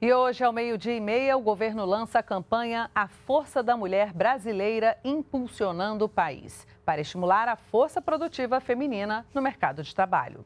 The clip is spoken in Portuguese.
E hoje, ao meio-dia e meia, o governo lança a campanha A Força da Mulher Brasileira Impulsionando o País, para estimular a força produtiva feminina no mercado de trabalho.